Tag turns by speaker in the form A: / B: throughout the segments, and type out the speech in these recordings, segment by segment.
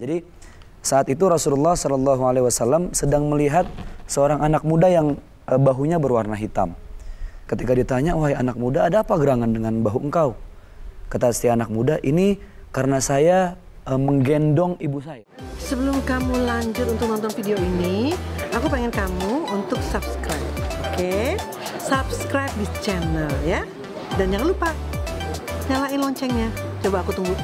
A: Jadi saat itu Rasulullah Shallallahu Alaihi Wasallam sedang melihat seorang anak muda yang eh, bahunya berwarna hitam. Ketika ditanya, wahai anak muda, ada apa gerangan dengan bahu engkau? Kata si anak muda, ini karena saya eh, menggendong ibu saya.
B: Sebelum kamu lanjut untuk nonton video ini, aku pengen kamu untuk subscribe, oke? Okay? Subscribe di channel ya, dan jangan lupa nyalain loncengnya. Coba aku tunggu.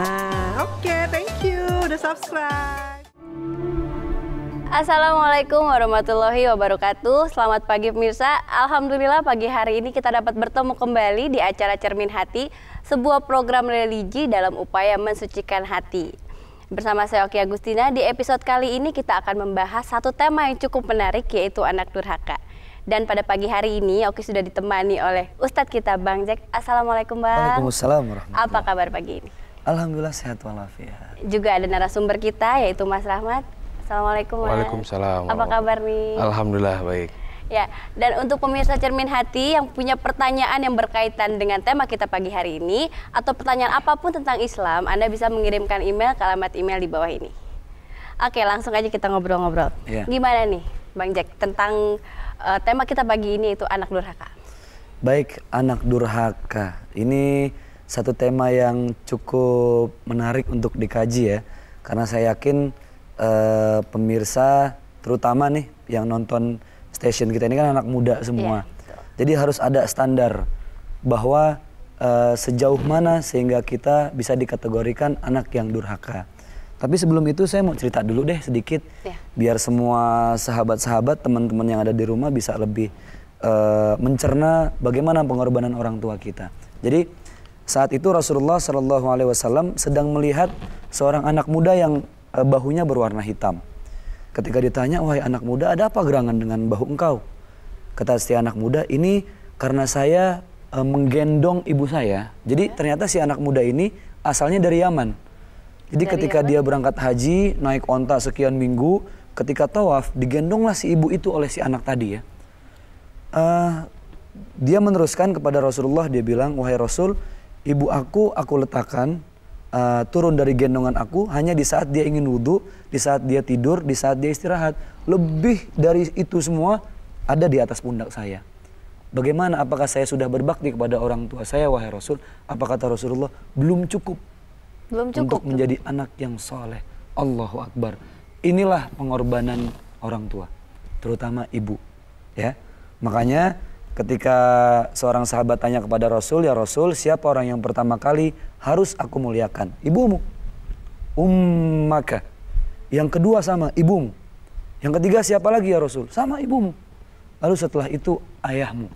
B: Nah, oke, okay, thank you udah subscribe.
C: Assalamualaikum warahmatullahi wabarakatuh. Selamat pagi pemirsa. Alhamdulillah pagi hari ini kita dapat bertemu kembali di acara Cermin Hati, sebuah program religi dalam upaya mensucikan hati. Bersama saya Oki Agustina, di episode kali ini kita akan membahas satu tema yang cukup menarik yaitu anak durhaka. Dan pada pagi hari ini Oki sudah ditemani oleh Ustadz kita Bang Jack. Assalamualaikum Bang.
A: Waalaikumsalam
C: Apa kabar pagi ini?
A: Alhamdulillah sehat walafiat.
C: Juga ada narasumber kita yaitu Mas Rahmat. Assalamualaikum. Waalaikumsalam. Apa kabar nih?
B: Alhamdulillah baik.
C: Ya, dan untuk pemirsa Cermin Hati yang punya pertanyaan yang berkaitan dengan tema kita pagi hari ini atau pertanyaan apapun tentang Islam, Anda bisa mengirimkan email ke alamat email di bawah ini. Oke, langsung aja kita ngobrol-ngobrol. Ya. Gimana nih, Bang Jack, tentang uh, tema kita pagi ini itu anak durhaka.
A: Baik, anak durhaka. Ini satu tema yang cukup menarik untuk dikaji ya. Karena saya yakin e, pemirsa terutama nih yang nonton stasiun kita ini kan anak muda semua. Yeah, iya, Jadi harus ada standar bahwa e, sejauh mana sehingga kita bisa dikategorikan anak yang durhaka. Tapi sebelum itu saya mau cerita dulu deh sedikit yeah. biar semua sahabat-sahabat teman-teman yang ada di rumah bisa lebih e, mencerna bagaimana pengorbanan orang tua kita. Jadi saat itu Rasulullah Shallallahu Alaihi Wasallam sedang melihat seorang anak muda yang eh, bahunya berwarna hitam. Ketika ditanya, wahai anak muda, ada apa gerangan dengan bahu engkau? Kata si anak muda, ini karena saya e, menggendong ibu saya. Jadi ya. ternyata si anak muda ini asalnya dari Yaman. Jadi dari ketika Yaman? dia berangkat haji, naik onta sekian minggu, ketika tawaf digendonglah si ibu itu oleh si anak tadi ya. E, dia meneruskan kepada Rasulullah, dia bilang, wahai Rasul, ibu aku aku letakkan uh, turun dari gendongan aku hanya di saat dia ingin wudhu, di saat dia tidur, di saat dia istirahat. Lebih dari itu semua ada di atas pundak saya. Bagaimana apakah saya sudah berbakti kepada orang tua saya wahai Rasul? Apa kata Rasulullah? Belum cukup. Belum cukup. Untuk menjadi anak yang soleh. Allahu Akbar. Inilah pengorbanan orang tua, terutama ibu. Ya, makanya Ketika seorang sahabat tanya kepada Rasul, "Ya Rasul, siapa orang yang pertama kali harus aku muliakan?" Ibumu. Ummaka. Yang kedua sama ibumu. Yang ketiga siapa lagi ya Rasul? Sama ibumu. Lalu setelah itu ayahmu.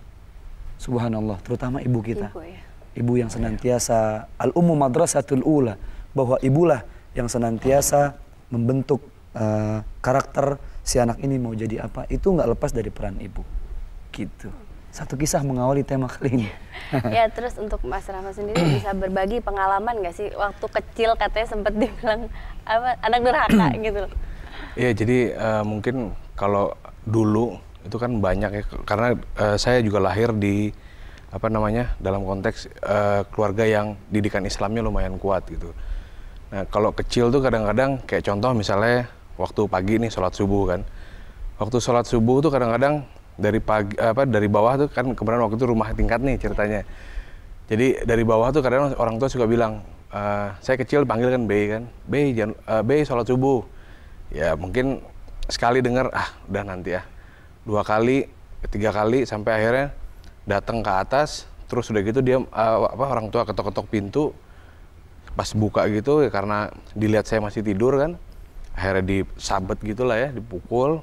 A: Subhanallah, terutama ibu kita. Ibu, ya. ibu yang senantiasa al-ummu madrasatul ula, bahwa ibulah yang senantiasa membentuk uh, karakter si anak ini mau jadi apa, itu nggak lepas dari peran ibu. Gitu satu kisah mengawali tema kali ini. ya,
C: terus untuk Mas Rahma sendiri bisa berbagi pengalaman nggak sih waktu kecil katanya sempat dibilang apa anak durhaka gitu loh.
B: Iya, jadi uh, mungkin kalau dulu itu kan banyak ya karena uh, saya juga lahir di apa namanya dalam konteks uh, keluarga yang didikan Islamnya lumayan kuat gitu. Nah, kalau kecil tuh kadang-kadang kayak contoh misalnya waktu pagi nih sholat subuh kan. Waktu sholat subuh tuh kadang-kadang dari pagi apa dari bawah tuh kan kemarin waktu itu rumah tingkat nih ceritanya. Jadi dari bawah tuh kadang orang tua suka bilang, e, saya kecil panggil kan B kan, B jangan uh, eh, B sholat subuh. Ya mungkin sekali dengar ah udah nanti ya, dua kali, tiga kali sampai akhirnya datang ke atas, terus udah gitu dia uh, apa orang tua ketok-ketok pintu, pas buka gitu ya karena dilihat saya masih tidur kan, akhirnya disabet gitulah ya, dipukul.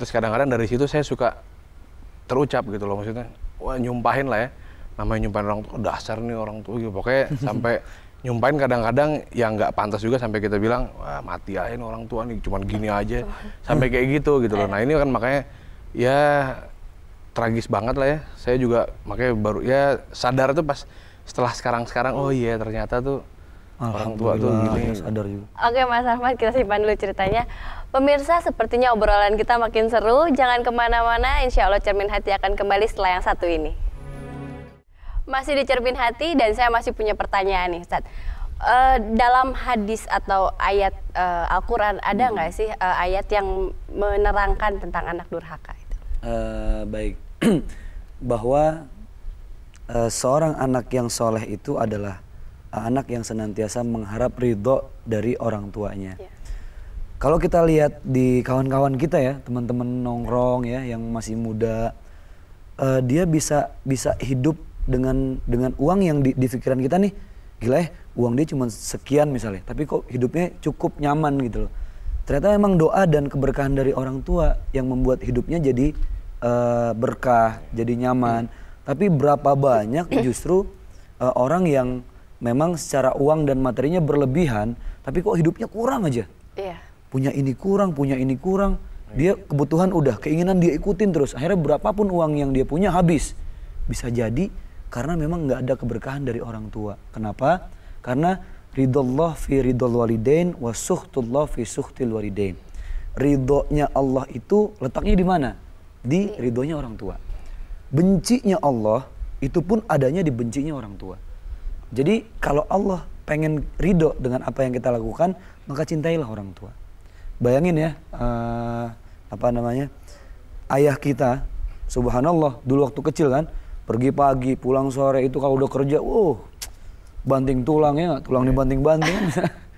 B: Terus kadang-kadang dari situ saya suka terucap gitu loh maksudnya wah nyumpahin lah ya namanya nyumpahin orang tua dasar nih orang tua gitu pokoknya sampai nyumpahin kadang-kadang yang nggak pantas juga sampai kita bilang wah mati aja orang tua nih cuman gini aja sampai kayak gitu gitu loh iya. nah ini kan makanya ya tragis banget lah ya saya juga makanya baru ya sadar tuh pas setelah sekarang-sekarang oh iya ternyata tuh orang tua tuh gini ya sadar juga
C: oke mas Ahmad kita simpan dulu ceritanya Pemirsa, sepertinya obrolan kita makin seru. Jangan kemana-mana, insya Allah Cermin Hati akan kembali setelah yang satu ini. Masih di Cermin Hati dan saya masih punya pertanyaan nih, Ustaz. Uh, eh, dalam hadis atau ayat uh, Al-Quran ada hmm. nggak hmm. sih uh, ayat yang menerangkan tentang anak durhaka itu?
A: Uh, baik, bahwa uh, seorang anak yang soleh itu adalah anak yang senantiasa mengharap ridho dari orang tuanya. Yeah kalau kita lihat di kawan-kawan kita ya, teman-teman nongkrong ya yang masih muda, uh, dia bisa bisa hidup dengan dengan uang yang di, di pikiran kita nih, gila ya, uang dia cuma sekian misalnya, tapi kok hidupnya cukup nyaman gitu loh. Ternyata emang doa dan keberkahan dari orang tua yang membuat hidupnya jadi uh, berkah, jadi nyaman. Tapi berapa banyak justru uh, orang yang memang secara uang dan materinya berlebihan, tapi kok hidupnya kurang aja. Iya punya ini kurang, punya ini kurang. Dia kebutuhan udah, keinginan dia ikutin terus. Akhirnya berapapun uang yang dia punya habis. Bisa jadi karena memang nggak ada keberkahan dari orang tua. Kenapa? Karena Allah fi ridal walidain wa suhtullah fi suhtil walidain. Ridhonya Allah itu letaknya di mana? Di ridhonya orang tua. Bencinya Allah itu pun adanya di bencinya orang tua. Jadi kalau Allah pengen ridho dengan apa yang kita lakukan, maka cintailah orang tua. Bayangin ya, uh, apa namanya, ayah kita, subhanallah, dulu waktu kecil kan, pergi pagi, pulang sore itu kalau udah kerja, wow, uh, banting tulang ya, tulang iya. dibanting-banting.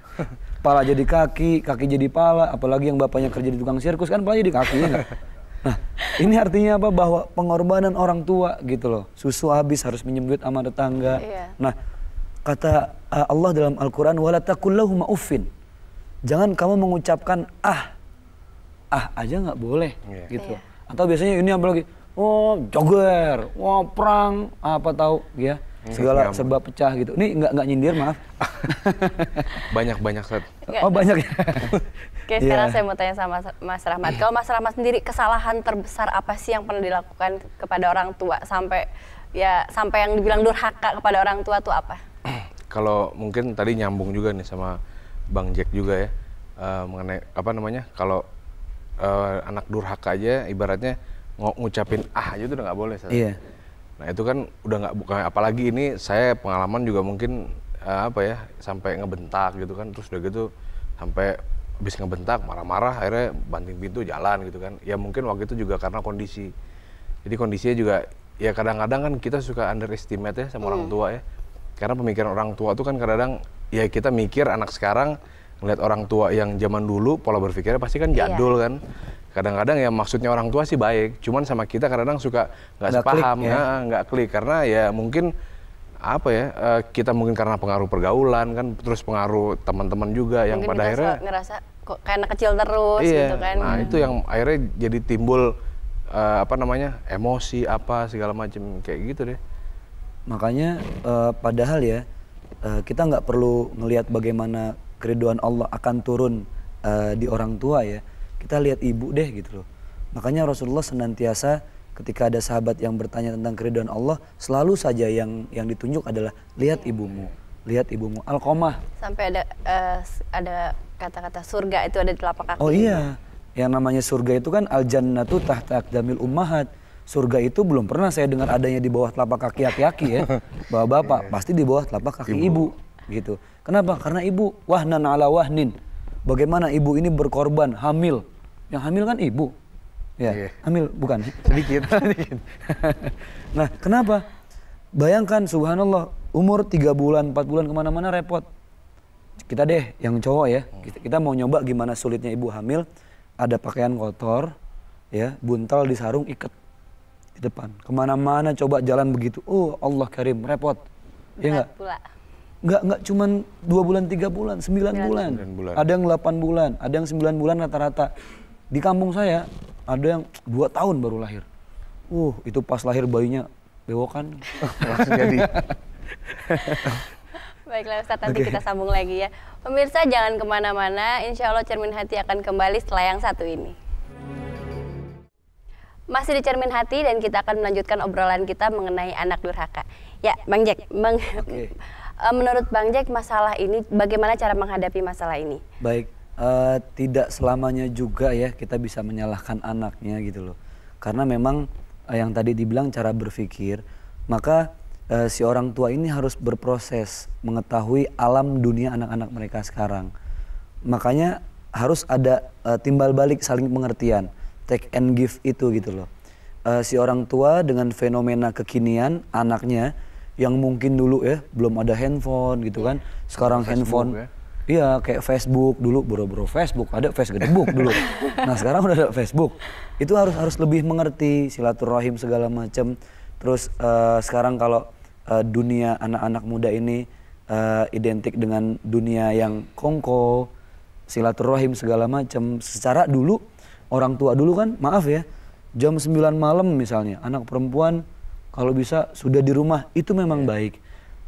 A: pala jadi kaki, kaki jadi pala, apalagi yang bapaknya kerja di tukang sirkus kan pala jadi kaki ya Nah, ini artinya apa? Bahwa pengorbanan orang tua gitu loh. Susu habis harus minjem duit sama tetangga. yeah. Nah, kata eh, Allah dalam Al-Qur'an wala taqullahuma maufin jangan kamu mengucapkan ah ah aja nggak boleh yeah. gitu yeah. atau biasanya ini apa lagi oh jogger oh, perang ah, apa tahu ya iya, segala iya, sebab pecah gitu ini nggak nggak nyindir maaf
B: banyak banyak set oh banyak ya oke iya. sekarang yeah. saya mau
C: tanya sama Mas Rahmat kalau Mas Rahmat sendiri kesalahan terbesar apa sih yang pernah dilakukan kepada orang tua sampai ya sampai yang dibilang durhaka kepada orang tua tuh apa
B: kalau mungkin tadi nyambung juga nih sama Bang Jack juga ya uh, mengenai apa namanya kalau uh, anak durhaka aja ibaratnya ng ngucapin ah aja itu udah nggak boleh. Iya. Iya. Nah itu kan udah nggak bukan apalagi ini saya pengalaman juga mungkin uh, apa ya sampai ngebentak gitu kan terus udah gitu sampai habis ngebentak marah-marah akhirnya banting pintu jalan gitu kan ya mungkin waktu itu juga karena kondisi jadi kondisinya juga ya kadang-kadang kan kita suka underestimate ya sama hmm. orang tua ya karena pemikiran orang tua tuh kan kadang-kadang ya kita mikir anak sekarang ngeliat orang tua yang zaman dulu pola berpikirnya pasti kan iya. jadul iya. kan kadang-kadang ya maksudnya orang tua sih baik cuman sama kita kadang-kadang suka nggak paham ya nggak klik karena ya mungkin apa ya eh, kita mungkin karena pengaruh pergaulan kan terus pengaruh teman-teman juga mungkin yang pada akhirnya
C: ngerasa kok kayak anak kecil terus iya, gitu kan nah itu yang
B: akhirnya jadi timbul uh, apa namanya emosi apa segala macam kayak gitu deh
A: makanya uh, padahal ya Eh, kita nggak perlu ngelihat bagaimana keriduan Allah akan turun uh, di orang tua ya kita lihat ibu deh gitu loh makanya Rasulullah senantiasa ketika ada sahabat yang bertanya tentang keriduan Allah selalu saja yang yang ditunjuk adalah lihat ibumu lihat ibumu alkomah
C: sampai ada uh, ada kata-kata surga itu ada di telapak kaki oh iya
A: yang namanya surga itu kan al jannatu tahta akdamil ummahat surga itu belum pernah saya dengar adanya di bawah telapak kaki aki-aki ya. Bapak-bapak iya. pasti di bawah telapak kaki ibu. ibu gitu. Kenapa? Karena ibu wahnan ala wahnin. Bagaimana ibu ini berkorban hamil. Yang hamil kan ibu. Ya, yeah. hamil bukan? Sedikit. nah, kenapa? Bayangkan subhanallah umur 3 bulan, 4 bulan kemana-mana repot. Kita deh yang cowok ya, hmm. kita, kita mau nyoba gimana sulitnya ibu hamil, ada pakaian kotor, ya buntal di sarung ikat di depan. Kemana-mana coba jalan begitu. Oh Allah Karim, repot. Iya ya enggak? Enggak, enggak cuman dua bulan, tiga bulan, sembilan bulan. bulan. Ada yang delapan bulan, ada yang sembilan bulan rata-rata. Di kampung saya ada yang dua tahun baru lahir. Uh, itu pas lahir bayinya bewokan. Langsung jadi.
C: Baiklah Ustaz, nanti okay. kita sambung lagi ya. Pemirsa jangan kemana-mana, insya Allah Cermin Hati akan kembali setelah yang satu ini. Masih di Cermin Hati dan kita akan melanjutkan obrolan kita mengenai anak durhaka. Ya, Bang Jack, meng okay. Eh, menurut Bang Jack masalah ini bagaimana cara menghadapi masalah ini?
A: Baik, uh, tidak selamanya juga ya kita bisa menyalahkan anaknya gitu loh. Karena memang uh, yang tadi dibilang cara berpikir, maka uh, si orang tua ini harus berproses mengetahui alam dunia anak-anak mereka sekarang. Makanya harus ada uh, timbal balik saling pengertian take and give itu gitu loh. Uh, si orang tua dengan fenomena kekinian anaknya yang mungkin dulu ya belum ada handphone gitu kan, sekarang Facebook, handphone ya? Iya kayak Facebook dulu bro bro Facebook ada Facebook dulu. Nah sekarang udah ada Facebook. Itu harus harus lebih mengerti silaturahim segala macam. Terus uh, sekarang kalau uh, dunia anak-anak muda ini uh, identik dengan dunia yang kongko, silaturahim segala macam. Secara dulu orang tua dulu kan maaf ya jam 9 malam misalnya anak perempuan kalau bisa sudah di rumah itu memang yeah. baik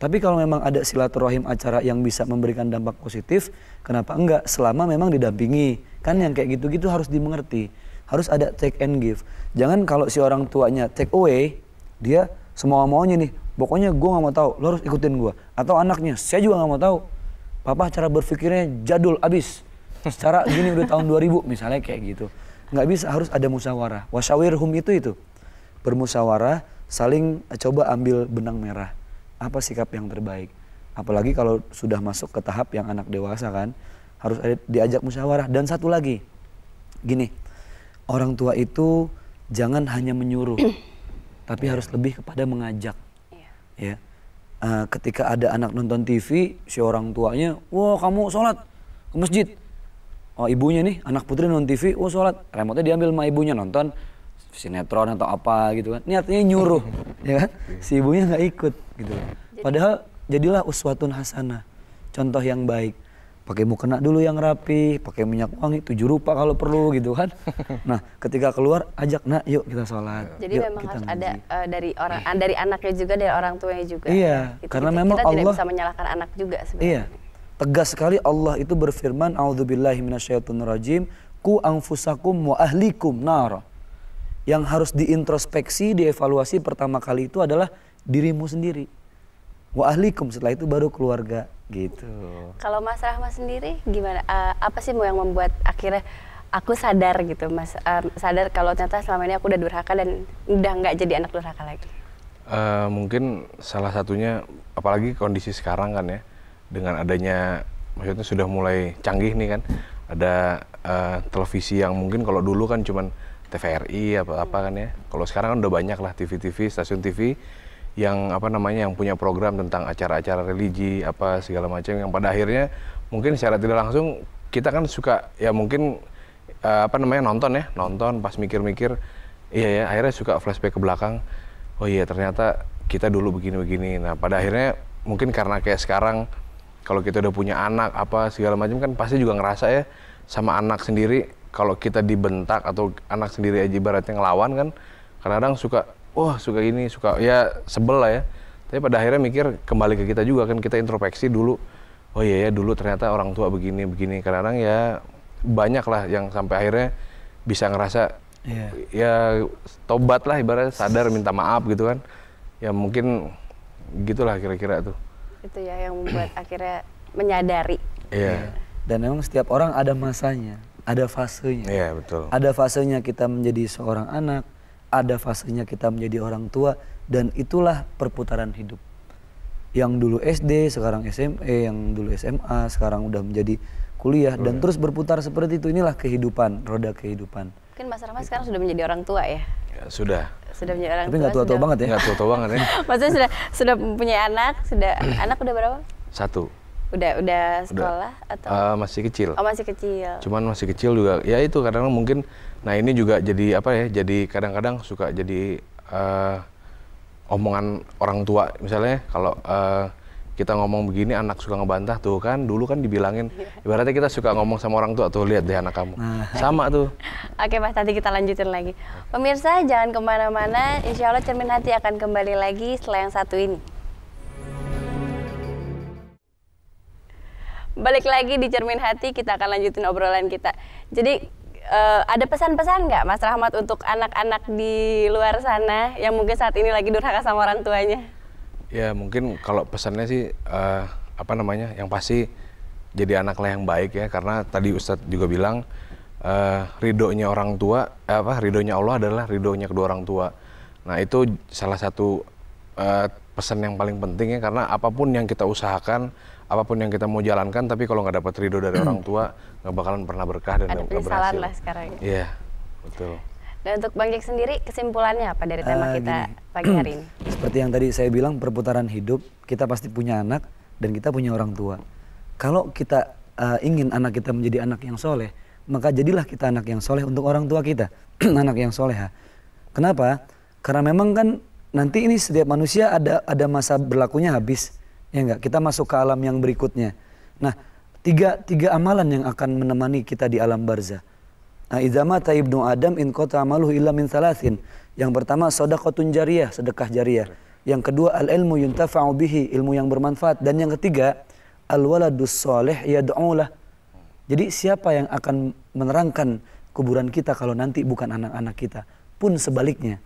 A: tapi kalau memang ada silaturahim acara yang bisa memberikan dampak positif kenapa enggak selama memang didampingi kan yang kayak gitu-gitu harus dimengerti harus ada take and give jangan kalau si orang tuanya take away dia semua maunya nih pokoknya gue nggak mau tahu lo harus ikutin gue atau anaknya saya juga nggak mau tahu papa cara berpikirnya jadul abis secara gini udah tahun 2000 misalnya kayak gitu nggak bisa harus ada musyawarah wasyawirhum itu itu bermusyawarah saling coba ambil benang merah apa sikap yang terbaik apalagi kalau sudah masuk ke tahap yang anak dewasa kan harus diajak musyawarah dan satu lagi gini orang tua itu jangan hanya menyuruh tapi harus lebih kepada mengajak iya. ya eh, ketika ada anak nonton TV si orang tuanya wah kamu sholat ke masjid oh ibunya nih anak putri nonton TV oh sholat remote-nya diambil sama ibunya nonton sinetron atau apa gitu kan ini artinya nyuruh ya kan si ibunya nggak ikut gitu padahal jadilah uswatun hasanah contoh yang baik pakai mukena dulu yang rapi pakai minyak wangi tujuh rupa kalau perlu gitu kan nah ketika keluar ajak nak yuk kita sholat jadi yuk, memang kita harus ada
C: uh, dari orang dari anaknya juga dari orang tuanya juga iya gitu, karena gitu. memang kita Allah tidak bisa menyalahkan anak juga sebenarnya iya
A: Tegas sekali Allah itu berfirman, "A'udzubillahi ku anfusakum wa ahlikum nar. Yang harus diintrospeksi, dievaluasi pertama kali itu adalah dirimu sendiri. Wa ahlikum setelah itu baru keluarga gitu.
C: Kalau Mas Rahma sendiri gimana? Uh, apa sih mau yang membuat akhirnya aku sadar gitu, Mas? Uh, sadar kalau ternyata selama ini aku udah durhaka dan udah nggak jadi anak durhaka lagi.
B: Uh, mungkin salah satunya apalagi kondisi sekarang kan ya dengan adanya maksudnya sudah mulai canggih nih kan ada uh, televisi yang mungkin kalau dulu kan cuman TVRI apa apa kan ya kalau sekarang kan udah banyak lah TV-TV stasiun TV yang apa namanya yang punya program tentang acara-acara religi apa segala macam yang pada akhirnya mungkin secara tidak langsung kita kan suka ya mungkin uh, apa namanya nonton ya nonton pas mikir-mikir iya ya akhirnya suka flashback ke belakang oh iya ternyata kita dulu begini-begini nah pada akhirnya mungkin karena kayak sekarang kalau kita udah punya anak apa segala macam kan pasti juga ngerasa ya sama anak sendiri kalau kita dibentak atau anak sendiri aja ibaratnya ngelawan kan kadang-kadang suka wah oh, suka ini suka ya sebel lah ya tapi pada akhirnya mikir kembali ke kita juga kan kita introspeksi dulu oh iya ya dulu ternyata orang tua begini begini kadang-kadang ya banyak lah yang sampai akhirnya bisa ngerasa yeah. ya tobat lah ibaratnya sadar minta maaf gitu kan ya mungkin gitulah kira-kira tuh
C: itu ya yang membuat akhirnya menyadari.
A: Iya. Yeah. Dan memang setiap orang ada masanya, ada fasenya. Iya, yeah, betul. Ada fasenya kita menjadi seorang anak, ada fasenya kita menjadi orang tua dan itulah perputaran hidup. Yang dulu SD, sekarang SMA, e, yang dulu SMA, sekarang udah menjadi kuliah dan iya. terus berputar seperti itu. Inilah kehidupan, roda kehidupan.
C: Mungkin Mas Rama sekarang sudah menjadi orang tua ya? ya sudah sudah punya orang Tapi nggak tua-tua banget ya? Nggak tua-tua banget ya. Maksudnya sudah sudah punya anak, sudah anak udah berapa? Satu. Udah udah sekolah udah.
B: atau? Uh, masih kecil. Oh masih kecil. Cuman masih kecil juga. Ya itu karena mungkin. Nah ini juga jadi apa ya? Jadi kadang-kadang suka jadi uh, omongan orang tua misalnya kalau uh, kita ngomong begini anak suka ngebantah tuh kan dulu kan dibilangin iya. ibaratnya kita suka ngomong sama orang tua tuh lihat deh anak kamu nah. sama tuh
C: oke mas Tadi kita lanjutin lagi pemirsa jangan kemana-mana insya Allah cermin hati akan kembali lagi setelah yang satu ini balik lagi di cermin hati kita akan lanjutin obrolan kita jadi uh, ada pesan-pesan nggak -pesan Mas Rahmat untuk anak-anak di luar sana yang mungkin saat ini lagi durhaka sama orang tuanya
B: Ya mungkin kalau pesannya sih uh, apa namanya yang pasti jadi anaklah yang baik ya karena tadi Ustadz juga bilang uh, ridhonya orang tua eh, apa ridhonya Allah adalah ridhonya kedua orang tua. Nah itu salah satu uh, pesan yang paling penting ya karena apapun yang kita usahakan apapun yang kita mau jalankan tapi kalau nggak dapat ridho dari orang tua nggak bakalan pernah berkah dan nggak berhasil. Ada lah sekarang. Ya. Iya, betul.
C: Dan untuk Bang Jack sendiri kesimpulannya apa dari tema uh, kita pagi hari ini?
B: Seperti
A: yang tadi saya bilang perputaran hidup, kita pasti punya anak dan kita punya orang tua. Kalau kita uh, ingin anak kita menjadi anak yang soleh, maka jadilah kita anak yang soleh untuk orang tua kita, anak yang soleh, Kenapa? Karena memang kan nanti ini setiap manusia ada ada masa berlakunya habis, ya enggak? Kita masuk ke alam yang berikutnya. Nah, tiga tiga amalan yang akan menemani kita di alam barzah Nah ta ibnu adam in kota Malu illa min salasin. Yang pertama kotun jariyah, sedekah jariyah. Yang kedua al ilmu yuntafa'u bihi, ilmu yang bermanfaat. Dan yang ketiga al waladus soleh yad'ulah. Jadi siapa yang akan menerangkan kuburan kita kalau nanti bukan anak-anak kita? Pun sebaliknya.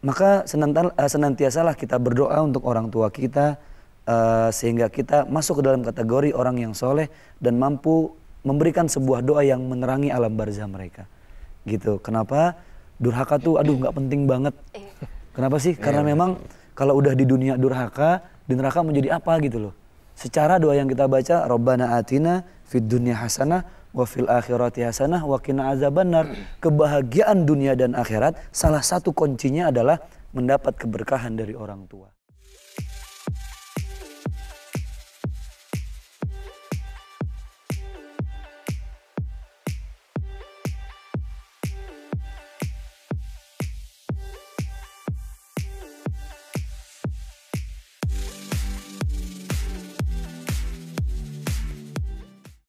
A: Maka eh, senantiasalah kita berdoa untuk orang tua kita, eh, sehingga kita masuk ke dalam kategori orang yang soleh dan mampu memberikan sebuah doa yang menerangi alam barzah mereka. Gitu. Kenapa durhaka tuh aduh nggak penting banget. Iya. Kenapa sih? Karena iya. memang kalau udah di dunia durhaka, di neraka menjadi apa gitu loh. Secara doa yang kita baca, Rabbana atina fid dunya hasanah wa fil akhirati hasanah wa qina azabannar. Kebahagiaan dunia dan akhirat salah satu kuncinya adalah mendapat keberkahan dari orang tua.